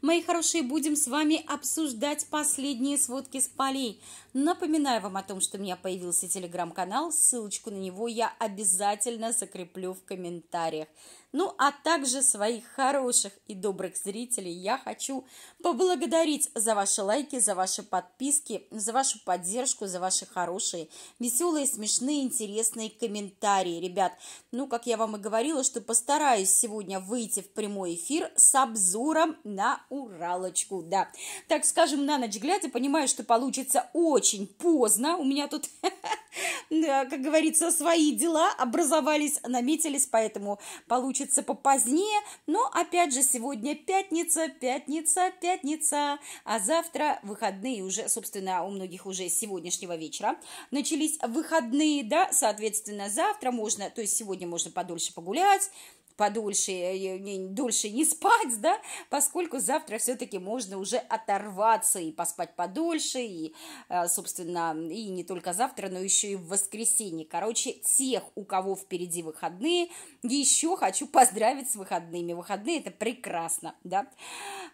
Мои хорошие, будем с вами обсуждать последние сводки с полей. Напоминаю вам о том, что у меня появился телеграм-канал, ссылочку на него я обязательно закреплю в комментариях. Ну, а также своих хороших и добрых зрителей я хочу поблагодарить за ваши лайки, за ваши подписки, за вашу поддержку, за ваши хорошие, веселые, смешные, интересные комментарии. Ребят, ну, как я вам и говорила, что постараюсь сегодня выйти в прямой эфир с обзором на Уралочку, да. Так скажем, на ночь глядя, понимаю, что получится очень поздно. У меня тут, э, как говорится, свои дела образовались, наметились, поэтому получится попозднее. Но, опять же, сегодня пятница, пятница, пятница, а завтра выходные уже, собственно, у многих уже с сегодняшнего вечера начались выходные, да, соответственно, завтра можно, то есть сегодня можно подольше погулять, подольше, э, не, дольше не спать, да, поскольку завтра все-таки можно уже оторваться и поспать подольше, и, э, собственно, и не только завтра, но еще и в воскресенье. Короче, тех, у кого впереди выходные, еще хочу поздравить с выходными. Выходные – это прекрасно, да.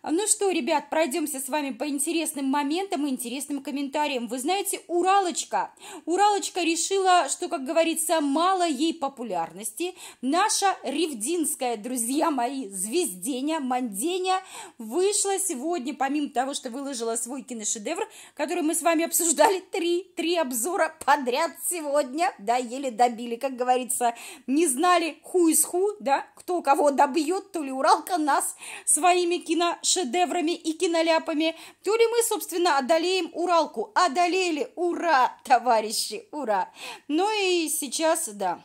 Ну что, ребят, пройдемся с вами по интересным моментам и интересным комментариям. Вы знаете, Уралочка, Уралочка решила, что, как говорится, мало ей популярности. Наша ревди грузинская, друзья мои, звезденя, манденя вышла сегодня, помимо того, что выложила свой киношедевр, который мы с вами обсуждали, три, три обзора подряд сегодня, да, еле добили, как говорится, не знали ху из ху, да, кто кого добьет, то ли Уралка нас своими киношедеврами и киноляпами, то ли мы, собственно, одолеем Уралку, одолели, ура, товарищи, ура. Ну и сейчас, да,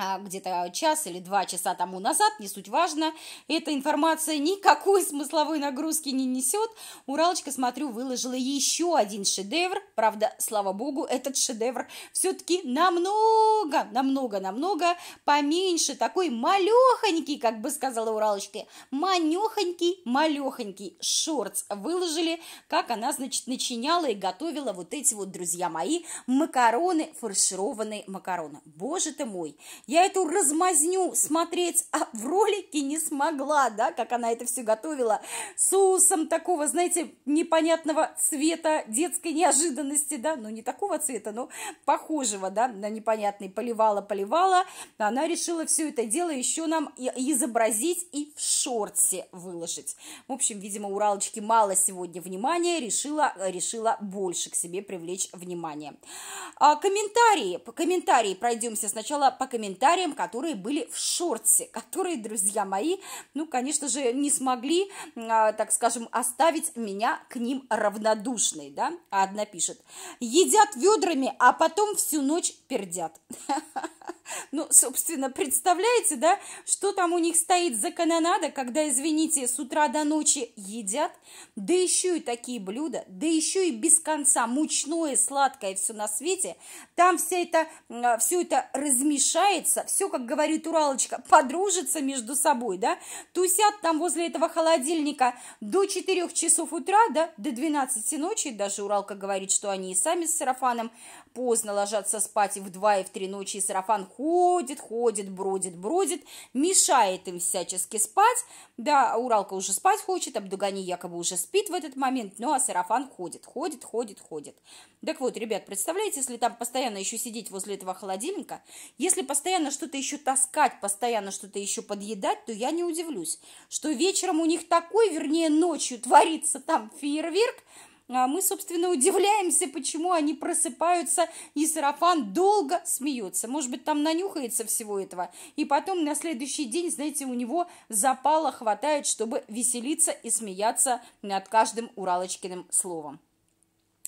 а, где-то час или два часа тому назад, не суть важно, эта информация никакой смысловой нагрузки не несет. Уралочка, смотрю, выложила еще один шедевр, правда, слава богу, этот шедевр все-таки намного, намного, намного поменьше, такой малехонький, как бы сказала Уралочка, манехонький, малехонький шортс выложили, как она, значит, начиняла и готовила вот эти вот, друзья мои, макароны, фаршированные макароны. Боже ты мой, я эту размазню смотреть а в ролике не смогла, да, как она это все готовила. Соусом такого, знаете, непонятного цвета, детской неожиданности, да, ну не такого цвета, но похожего, да, на непонятный, поливала-поливала. Она решила все это дело еще нам и изобразить и в шорте выложить. В общем, видимо, уралочки мало сегодня внимания, решила, решила больше к себе привлечь внимание. А, комментарии, по комментарии пройдемся сначала по комментариям комментариям, которые были в шорте, которые, друзья мои, ну, конечно же, не смогли, а, так скажем, оставить меня к ним равнодушной, да? А одна пишет, едят ведрами, а потом всю ночь пердят. Ну, собственно, представляете, да, что там у них стоит за канонада, когда, извините, с утра до ночи едят, да еще и такие блюда, да еще и без конца мучное, сладкое все на свете, там вся а, это, все это размешает поругаются, все, как говорит Уралочка, подружиться между собой, да, тусят там возле этого холодильника до 4 часов утра, да, до 12 ночи, даже Уралка говорит, что они и сами с сарафаном поздно ложатся спать и в два, и в три ночи, и сарафан ходит, ходит, бродит, бродит, мешает им всячески спать. Да, Уралка уже спать хочет, Абдугани якобы уже спит в этот момент, ну а сарафан ходит, ходит, ходит, ходит. Так вот, ребят, представляете, если там постоянно еще сидеть возле этого холодильника, если постоянно что-то еще таскать, постоянно что-то еще подъедать, то я не удивлюсь, что вечером у них такой, вернее, ночью творится там фейерверк, а мы, собственно, удивляемся, почему они просыпаются, и сарафан долго смеется. Может быть, там нанюхается всего этого. И потом на следующий день, знаете, у него запала хватает, чтобы веселиться и смеяться над каждым Уралочкиным словом.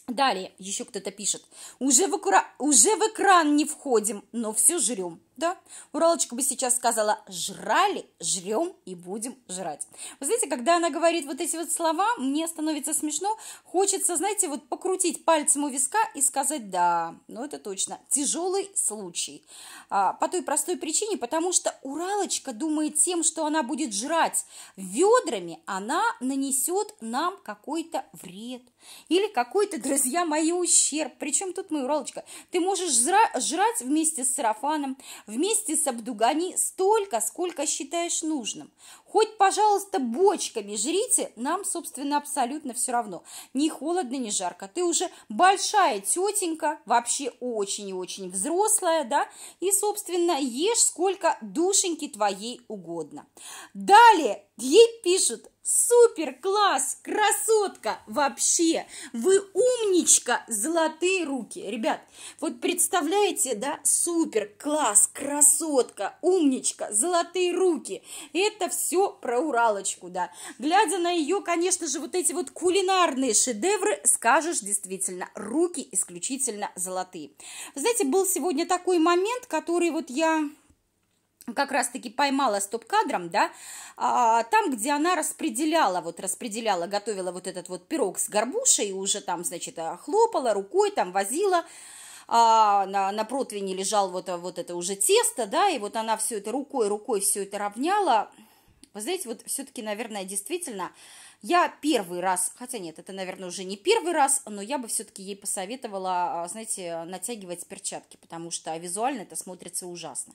Далее еще кто-то пишет. Уже в, экра... Уже в экран не входим, но все жрем. Да, Уралочка бы сейчас сказала «жрали, жрем и будем жрать». Вы знаете, когда она говорит вот эти вот слова, мне становится смешно, хочется, знаете, вот покрутить пальцем у виска и сказать «да». Но ну это точно тяжелый случай. А, по той простой причине, потому что Уралочка думает тем, что она будет жрать ведрами, она нанесет нам какой-то вред. Или какой-то, друзья мои, ущерб. Причем тут мы, Уралочка, ты можешь жрать вместе с сарафаном, вместе с Абдугани столько, сколько считаешь нужным. Хоть, пожалуйста, бочками жрите, нам, собственно, абсолютно все равно. Ни холодно, ни жарко. Ты уже большая тетенька, вообще очень и очень взрослая, да, и, собственно, ешь сколько душеньки твоей угодно. Далее ей пишут, Супер, класс, красотка, вообще, вы умничка, золотые руки. Ребят, вот представляете, да, супер, класс, красотка, умничка, золотые руки. Это все про Уралочку, да. Глядя на ее, конечно же, вот эти вот кулинарные шедевры, скажешь действительно, руки исключительно золотые. Вы знаете, был сегодня такой момент, который вот я как раз-таки поймала стоп-кадром, да, а, там, где она распределяла, вот распределяла, готовила вот этот вот пирог с горбушей, уже там, значит, а, хлопала рукой, там возила, а, на, на противне лежал вот, а, вот это уже тесто, да, и вот она все это рукой, рукой все это равняла. Вы знаете, вот все-таки, наверное, действительно, я первый раз, хотя нет, это, наверное, уже не первый раз, но я бы все-таки ей посоветовала, а, знаете, натягивать перчатки, потому что визуально это смотрится ужасно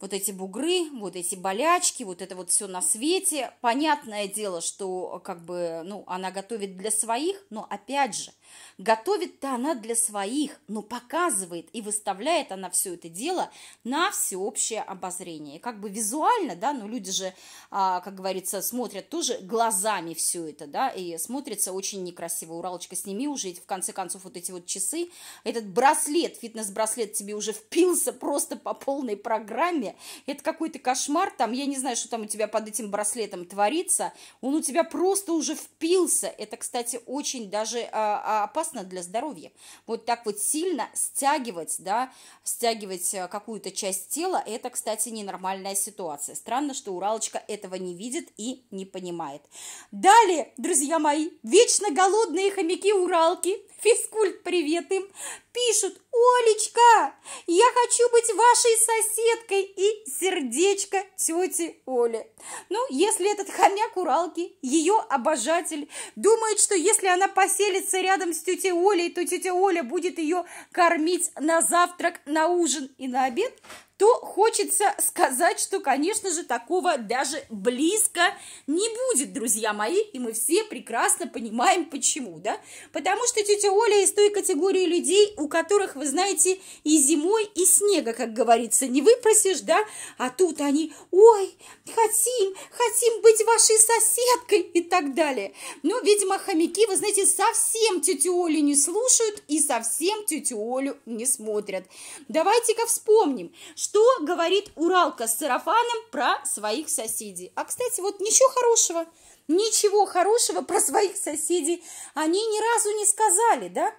вот эти бугры, вот эти болячки, вот это вот все на свете. Понятное дело, что как бы, ну, она готовит для своих, но опять же, Готовит-то она для своих, но показывает и выставляет она все это дело на всеобщее обозрение. как бы визуально, да, Но ну, люди же, а, как говорится, смотрят тоже глазами все это, да, и смотрится очень некрасиво. Уралочка, сними уже, в конце концов, вот эти вот часы. Этот браслет, фитнес-браслет тебе уже впился просто по полной программе. Это какой-то кошмар, там, я не знаю, что там у тебя под этим браслетом творится. Он у тебя просто уже впился. Это, кстати, очень даже а, а опасно для здоровья. Вот так вот сильно стягивать, да, стягивать э, какую-то часть тела, это, кстати, ненормальная ситуация. Странно, что Уралочка этого не видит и не понимает. Далее, друзья мои, вечно голодные хомяки-уралки, физкульт привет им, пишут, «Олечка, я хочу быть вашей соседкой!» и сердечко тети Оли. Ну, если этот хомяк Уралки, ее обожатель, думает, что если она поселится рядом с тетей Олей, то тетя Оля будет ее кормить на завтрак, на ужин и на обед, то хочется сказать, что, конечно же, такого даже близко не будет, друзья мои, и мы все прекрасно понимаем, почему, да? Потому что тетя Оля из той категории людей, у которых, вы знаете, и зимой, и снега, как говорится, не выпросишь, да? А тут они, ой, хотим, хотим быть вашей соседкой и так далее. Но, видимо, хомяки, вы знаете, совсем тетю Олю не слушают и совсем тетю Олю не смотрят. Давайте-ка вспомним, что что говорит Уралка с сарафаном про своих соседей. А, кстати, вот ничего хорошего, ничего хорошего про своих соседей они ни разу не сказали, да?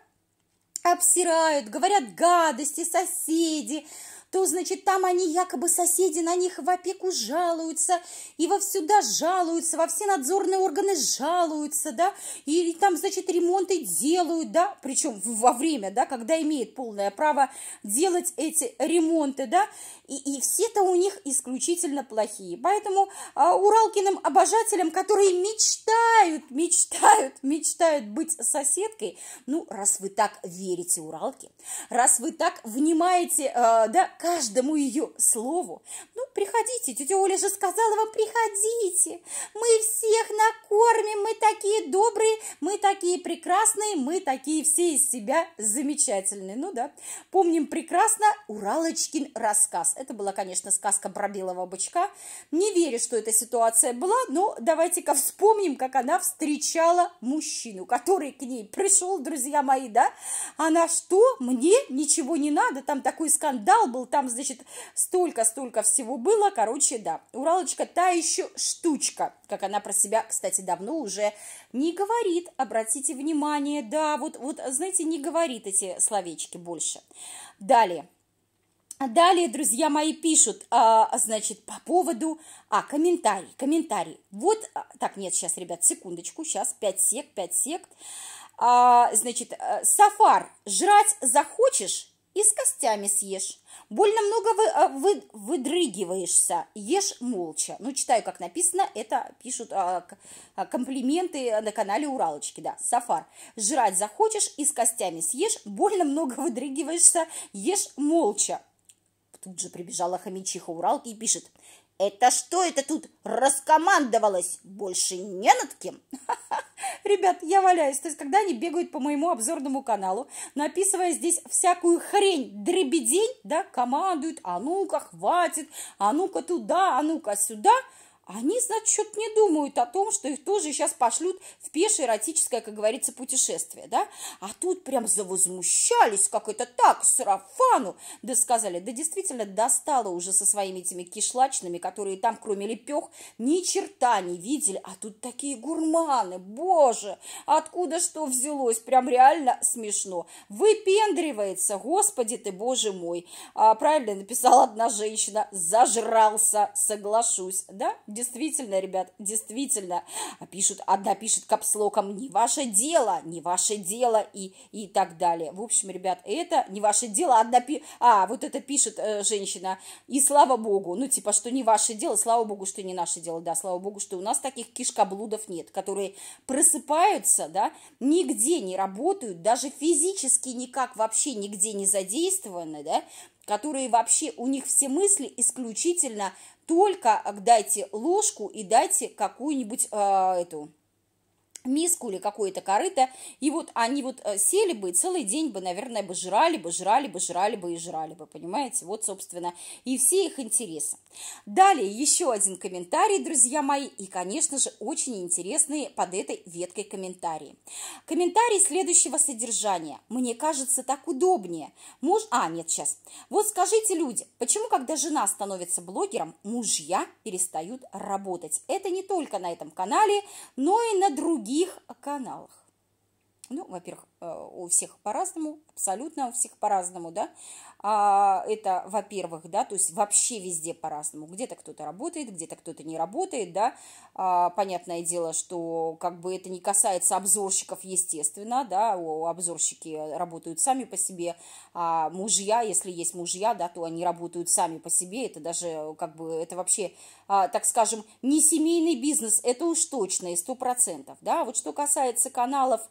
Обсирают, говорят гадости соседи, то, значит, там они якобы соседи на них в опеку жалуются, и во всюда жалуются, во все надзорные органы жалуются, да, и, и там, значит, ремонты делают, да, причем во время, да, когда имеет полное право делать эти ремонты, да, и, и все-то у них исключительно плохие. Поэтому а, Уралкиным обожателям, которые мечтают, мечтают, мечтают быть соседкой, ну, раз вы так верите Уралке, раз вы так внимаете, э, да, каждому ее слову. Ну, приходите, тетя Оля же сказала вам, приходите. Мы всех накормим, мы такие добрые, мы такие прекрасные, мы такие все из себя замечательные. Ну да, помним прекрасно Уралочкин рассказ. Это была, конечно, сказка про белого бычка. Не верю, что эта ситуация была, но давайте-ка вспомним, как она встречала мужчину, который к ней пришел, друзья мои, да? Она что? Мне ничего не надо, там такой скандал был, там, значит, столько-столько всего было, короче, да. Уралочка та еще штучка, как она про себя, кстати, давно уже не говорит, обратите внимание, да, вот, вот знаете, не говорит эти словечки больше. Далее. Далее, друзья мои, пишут, а, значит, по поводу... А, комментарий, комментарий. Вот, а, так, нет, сейчас, ребят, секундочку, сейчас, 5 сек, 5 сек. А, значит, э, сафар, жрать захочешь, и с костями съешь. Больно много вы, а, вы, выдрыгиваешься, ешь молча. Ну, читаю, как написано, это пишут а, а, комплименты на канале Уралочки, да, Сафар. Жрать захочешь и с костями съешь, больно много выдрыгиваешься, ешь молча. Тут же прибежала хомичиха Уралки и пишет, это что это тут раскомандовалось? Больше не над кем? Ребят, я валяюсь. То есть, когда они бегают по моему обзорному каналу, написывая здесь всякую хрень, дребедень, да, командуют, а ну-ка, хватит, а ну-ка туда, а ну-ка сюда – они, значит, что-то не думают о том, что их тоже сейчас пошлют в пешее эротическое, как говорится, путешествие, да? А тут прям завозмущались, как это так, сарафану, да сказали, да действительно достало уже со своими этими кишлачными, которые там, кроме лепех, ни черта не видели, а тут такие гурманы, боже, откуда что взялось, прям реально смешно. Выпендривается, господи ты, боже мой, а, правильно написала одна женщина, зажрался, соглашусь, да? Действительно, ребят, действительно. А пишут, одна пишет капслоком, не ваше дело, не ваше дело и, и так далее. В общем, ребят, это не ваше дело. Одна пи... А, вот это пишет э, женщина. И слава богу, ну типа, что не ваше дело, слава богу, что не наше дело. Да, слава богу, что у нас таких кишкоблудов нет, которые просыпаются, да, нигде не работают, даже физически никак вообще нигде не задействованы, да, которые вообще, у них все мысли исключительно только дайте ложку и дайте какую-нибудь э, эту миску или какое-то корыто, и вот они вот э, сели бы и целый день бы, наверное, бы жрали бы, жрали бы, жрали бы и жрали бы, понимаете? Вот, собственно, и все их интересы. Далее еще один комментарий, друзья мои, и, конечно же, очень интересные под этой веткой комментарии. Комментарий следующего содержания. Мне кажется, так удобнее. Муж... А, нет, сейчас. Вот скажите, люди, почему, когда жена становится блогером, мужья перестают работать? Это не только на этом канале, но и на других других каналах. Ну, во-первых, э, у всех по-разному, абсолютно у всех по-разному, да. А это, во-первых, да, то есть вообще везде по-разному. Где-то кто-то работает, где-то кто-то не работает, да. А, понятное дело, что как бы это не касается обзорщиков, естественно, да. У обзорщики работают сами по себе, а мужья, если есть мужья, да, то они работают сами по себе. Это даже как бы это вообще, а, так скажем, не семейный бизнес, это уж точно и сто процентов, да. Вот что касается каналов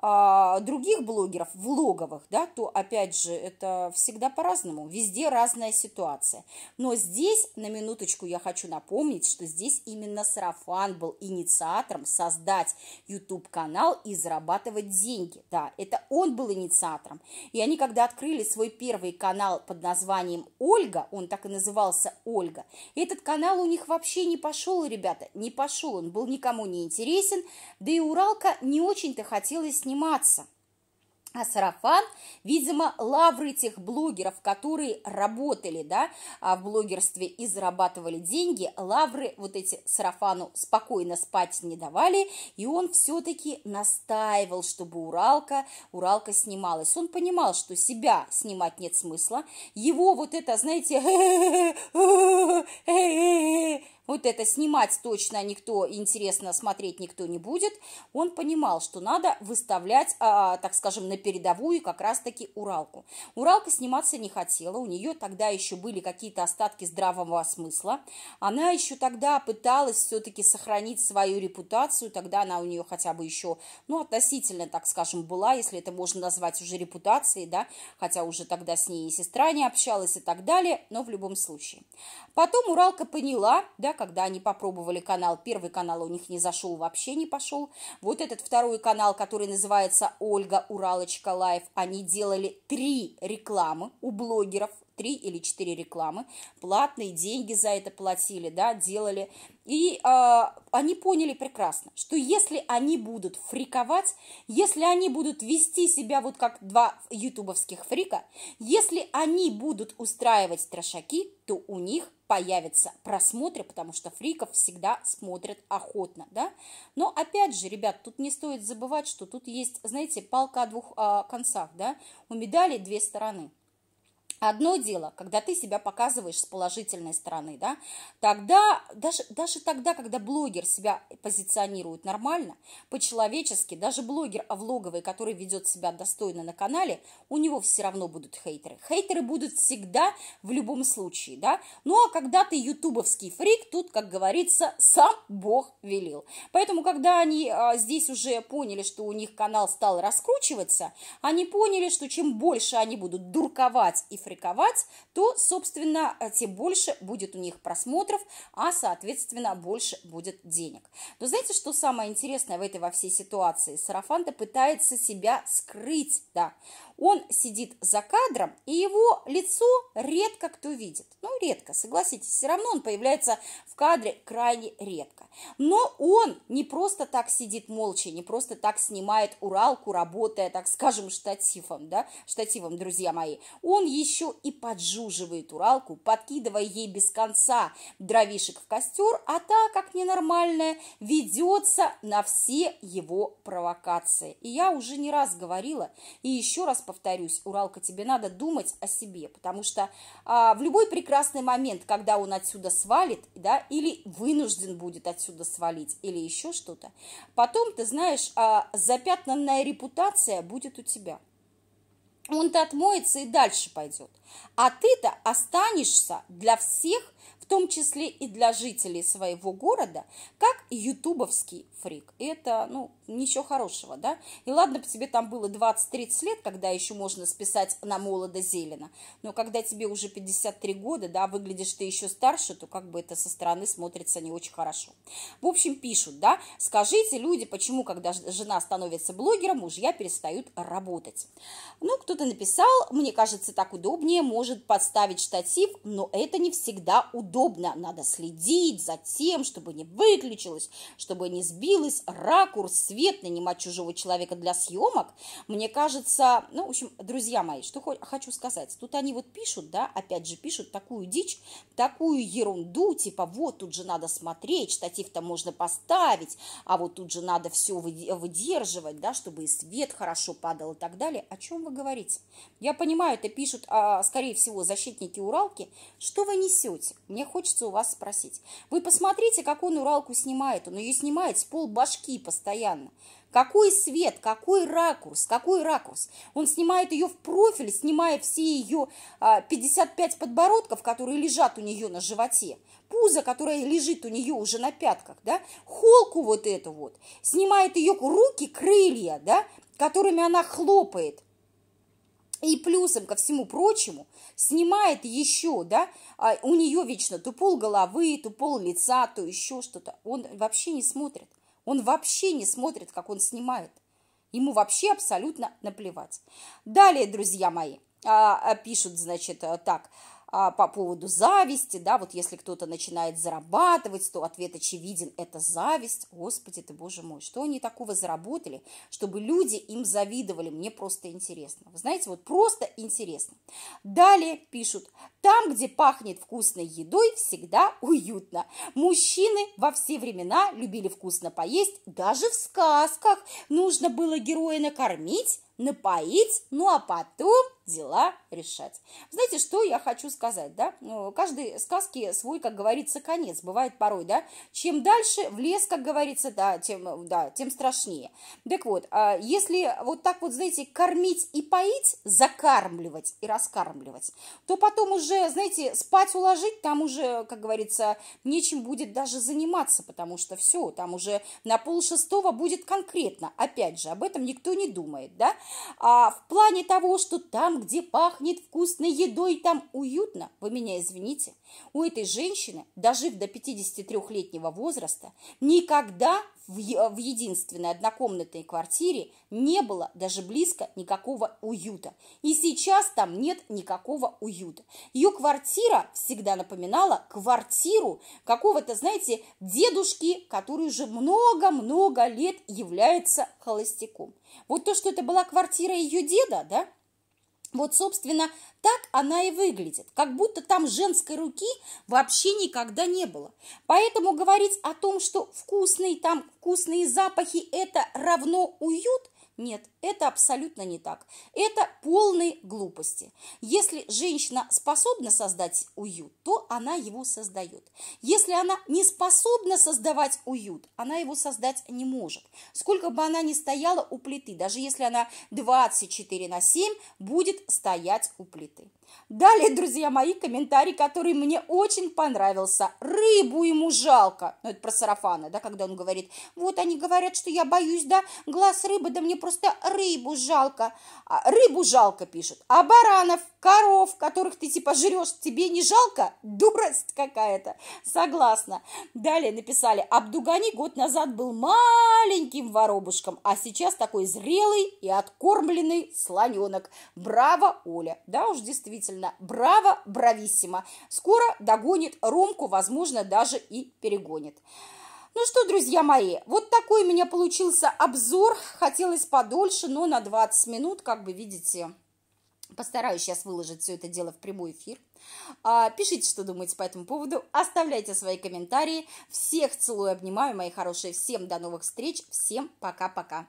а, других блогеров, влоговых, да, то, опять же, это всегда по-разному, везде разная ситуация. Но здесь, на минуточку, я хочу напомнить, что здесь именно Сарафан был инициатором создать YouTube-канал и зарабатывать деньги, да, это он был инициатором. И они, когда открыли свой первый канал под названием «Ольга», он так и назывался «Ольга», этот канал у них вообще не пошел, ребята, не пошел, он был никому не интересен, да и Уралка не очень-то хотелось сниматься. А сарафан, видимо, лавры тех блогеров, которые работали да, а в блогерстве и зарабатывали деньги, лавры вот эти сарафану спокойно спать не давали, и он все-таки настаивал, чтобы Уралка, Уралка снималась. Он понимал, что себя снимать нет смысла, его вот это, знаете, вот это снимать точно никто, интересно смотреть никто не будет, он понимал, что надо выставлять, а, а, так скажем, на передовую как раз-таки Уралку. Уралка сниматься не хотела, у нее тогда еще были какие-то остатки здравого смысла, она еще тогда пыталась все-таки сохранить свою репутацию, тогда она у нее хотя бы еще, ну, относительно, так скажем, была, если это можно назвать уже репутацией, да, хотя уже тогда с ней и сестра не общалась и так далее, но в любом случае. Потом Уралка поняла, да, когда они попробовали канал, первый канал у них не зашел, вообще не пошел. Вот этот второй канал, который называется «Ольга Уралочка Лайф», они делали три рекламы у блогеров, три или четыре рекламы, платные деньги за это платили, да, делали. И э, они поняли прекрасно, что если они будут фриковать, если они будут вести себя вот как два ютубовских фрика, если они будут устраивать трешаки, то у них появятся просмотры, потому что фриков всегда смотрят охотно, да. Но опять же, ребят, тут не стоит забывать, что тут есть, знаете, палка о двух э, концах, да, у медали две стороны – Одно дело, когда ты себя показываешь с положительной стороны, да, тогда, даже, даже тогда, когда блогер себя позиционирует нормально, по-человечески, даже блогер а, влоговый, который ведет себя достойно на канале, у него все равно будут хейтеры. Хейтеры будут всегда в любом случае, да. Ну, а когда ты ютубовский фрик, тут, как говорится, сам Бог велел. Поэтому, когда они а, здесь уже поняли, что у них канал стал раскручиваться, они поняли, что чем больше они будут дурковать и фрик, фриковать, то, собственно, тем больше будет у них просмотров, а, соответственно, больше будет денег. Но знаете, что самое интересное в этой во всей ситуации? Сарафанта пытается себя скрыть, да, он сидит за кадром, и его лицо редко кто видит. Ну, редко, согласитесь, все равно он появляется в кадре крайне редко. Но он не просто так сидит молча, не просто так снимает уралку, работая, так скажем, штативом, да, штативом, друзья мои. Он еще и поджуживает уралку, подкидывая ей без конца дровишек в костер, а та, как ненормальная, ведется на все его провокации. И я уже не раз говорила и еще раз повторюсь, Уралка, тебе надо думать о себе, потому что а, в любой прекрасный момент, когда он отсюда свалит, да, или вынужден будет отсюда свалить, или еще что-то, потом, ты знаешь, а, запятнанная репутация будет у тебя. Он-то отмоется и дальше пойдет. А ты-то останешься для всех том числе и для жителей своего города, как ютубовский фрик. И это, ну, ничего хорошего, да? И ладно бы тебе там было 20-30 лет, когда еще можно списать на молодо зелено, но когда тебе уже 53 года, да, выглядишь ты еще старше, то как бы это со стороны смотрится не очень хорошо. В общем, пишут, да, скажите, люди, почему, когда жена становится блогером, мужья перестают работать? Ну, кто-то написал, мне кажется, так удобнее, может подставить штатив, но это не всегда удобно удобно. Надо следить за тем, чтобы не выключилось, чтобы не сбилось ракурс, свет, нанимать чужого человека для съемок. Мне кажется, ну, в общем, друзья мои, что хочу сказать. Тут они вот пишут, да, опять же пишут такую дичь, такую ерунду, типа вот тут же надо смотреть, штатив-то можно поставить, а вот тут же надо все выдерживать, да, чтобы и свет хорошо падал и так далее. О чем вы говорите? Я понимаю, это пишут, а, скорее всего, защитники Уралки. Что вы несете? Мне хочется у вас спросить. Вы посмотрите, как он Уралку снимает. Он ее снимает с полбашки постоянно. Какой свет, какой ракурс, какой ракурс. Он снимает ее в профиль, снимая все ее а, 55 подбородков, которые лежат у нее на животе, пузо, которое лежит у нее уже на пятках, да, холку вот эту вот, снимает ее руки, крылья, да, которыми она хлопает, и плюсом ко всему прочему снимает еще, да, А у нее вечно то пол головы, то пол лица, то еще что-то. Он вообще не смотрит. Он вообще не смотрит, как он снимает. Ему вообще абсолютно наплевать. Далее, друзья мои, а, а, пишут, значит, а, так, а, по поводу зависти, да, вот если кто-то начинает зарабатывать, то ответ очевиден – это зависть. Господи ты, боже мой, что они такого заработали, чтобы люди им завидовали? Мне просто интересно. Вы знаете, вот просто интересно. Далее пишут, там, где пахнет вкусной едой, всегда уютно. Мужчины во все времена любили вкусно поесть, даже в сказках. Нужно было героя накормить, напоить, ну а потом дела решать. Знаете, что я хочу сказать, да? Ну, каждой сказке свой, как говорится, конец. Бывает порой, да? Чем дальше в лес, как говорится, да, тем, да, тем страшнее. Так вот, а если вот так вот, знаете, кормить и поить, закармливать и раскармливать, то потом уже, знаете, спать уложить, там уже, как говорится, нечем будет даже заниматься, потому что все, там уже на полшестого будет конкретно. Опять же, об этом никто не думает, да? А в плане того, что там где пахнет вкусной едой, там уютно, вы меня извините. У этой женщины, дожив до 53-летнего возраста, никогда в единственной однокомнатной квартире не было даже близко никакого уюта. И сейчас там нет никакого уюта. Ее квартира всегда напоминала квартиру какого-то, знаете, дедушки, который уже много-много лет является холостяком. Вот то, что это была квартира ее деда, да, вот, собственно, так она и выглядит, как будто там женской руки вообще никогда не было. Поэтому говорить о том, что вкусные там вкусные запахи – это равно уют – нет, это абсолютно не так. Это полной глупости. Если женщина способна создать уют, то она его создает. Если она не способна создавать уют, она его создать не может. Сколько бы она ни стояла у плиты, даже если она 24 на 7 будет стоять у плиты. Далее, друзья мои, комментарий, который мне очень понравился. Рыбу ему жалко. Ну, это про сарафана, да, когда он говорит, вот они говорят, что я боюсь, да, глаз рыбы, да мне просто рыбу жалко, а, рыбу жалко пишут, а баранов, коров, которых ты типа жрешь, тебе не жалко? Дурость какая-то, согласна. Далее написали, Абдугани год назад был маленьким воробушком, а сейчас такой зрелый и откормленный слоненок. Браво, Оля. Да уж, действительно, браво, брависсимо. Скоро догонит Ромку, возможно, даже и перегонит. Ну что, друзья мои, вот такой у меня получился обзор. Хотелось подольше, но на 20 минут, как бы видите, Постараюсь сейчас выложить все это дело в прямой эфир. А, пишите, что думаете по этому поводу, оставляйте свои комментарии. Всех целую, обнимаю, мои хорошие. Всем до новых встреч, всем пока-пока.